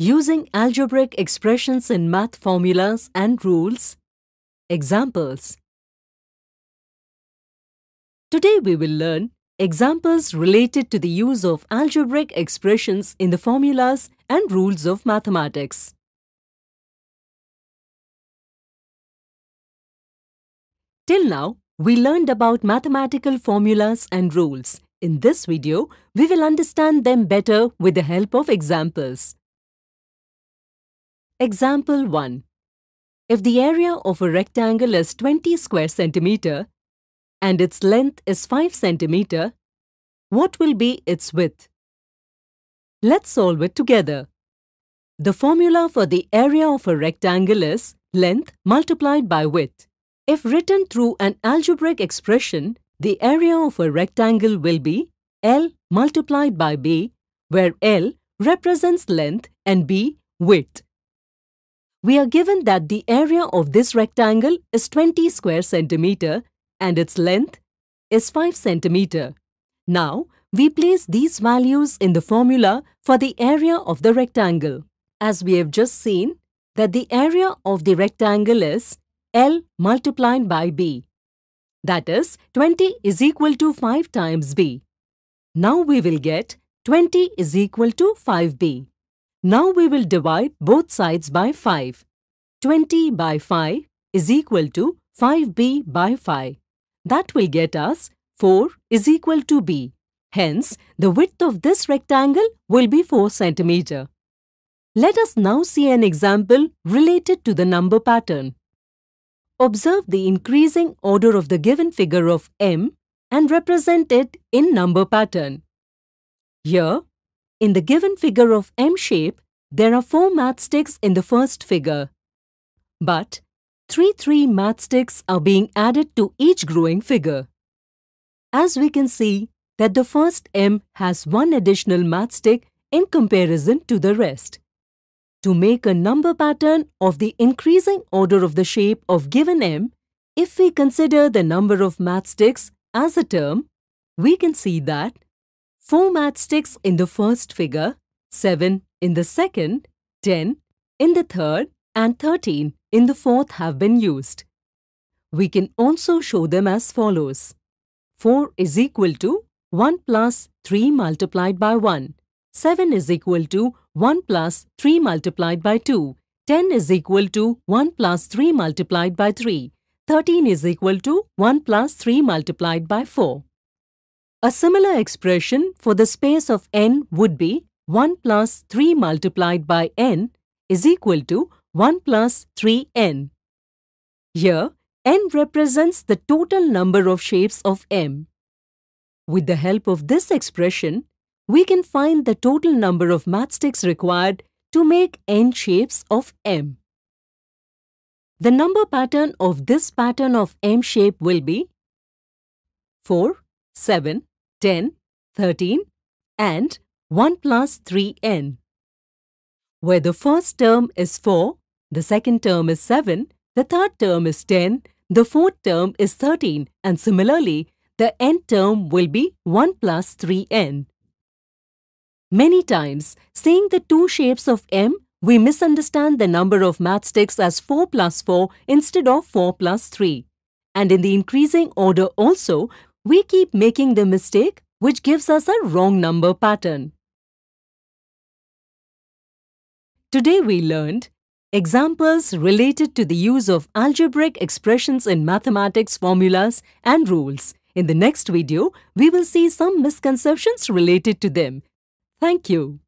Using algebraic expressions in math formulas and rules. Examples. Today we will learn examples related to the use of algebraic expressions in the formulas and rules of mathematics. Till now, we learned about mathematical formulas and rules. In this video, we will understand them better with the help of examples. Example 1. If the area of a rectangle is 20 square centimeter and its length is 5 centimeter, what will be its width? Let's solve it together. The formula for the area of a rectangle is length multiplied by width. If written through an algebraic expression, the area of a rectangle will be L multiplied by B, where L represents length and B width we are given that the area of this rectangle is 20 square centimeter and its length is 5 centimeter. Now, we place these values in the formula for the area of the rectangle. As we have just seen, that the area of the rectangle is L multiplied by B. That is, 20 is equal to 5 times B. Now we will get 20 is equal to 5B. Now we will divide both sides by 5. 20 by 5 is equal to 5b by 5. That will get us 4 is equal to b. Hence, the width of this rectangle will be 4 centimeter. Let us now see an example related to the number pattern. Observe the increasing order of the given figure of m and represent it in number pattern. Here, in the given figure of M shape, there are four matchsticks in the first figure. But three three matchsticks are being added to each growing figure. As we can see that the first M has one additional matchstick in comparison to the rest. To make a number pattern of the increasing order of the shape of given M, if we consider the number of matchsticks as a term, we can see that 4 matchsticks in the first figure, 7 in the second, 10 in the third and 13 in the fourth have been used. We can also show them as follows. 4 is equal to 1 plus 3 multiplied by 1. 7 is equal to 1 plus 3 multiplied by 2. 10 is equal to 1 plus 3 multiplied by 3. 13 is equal to 1 plus 3 multiplied by 4. A similar expression for the space of n would be 1 plus 3 multiplied by n is equal to 1 plus 3n. Here, n represents the total number of shapes of M. With the help of this expression, we can find the total number of matchsticks required to make n shapes of M. The number pattern of this pattern of M shape will be 4, 7, 10, 13 and 1 plus 3n. Where the first term is 4, the second term is 7, the third term is 10, the fourth term is 13 and similarly, the n term will be 1 plus 3n. Many times, seeing the two shapes of m, we misunderstand the number of matchsticks as 4 plus 4 instead of 4 plus 3. And in the increasing order also, we keep making the mistake which gives us a wrong number pattern. Today we learned examples related to the use of algebraic expressions in mathematics formulas and rules. In the next video, we will see some misconceptions related to them. Thank you.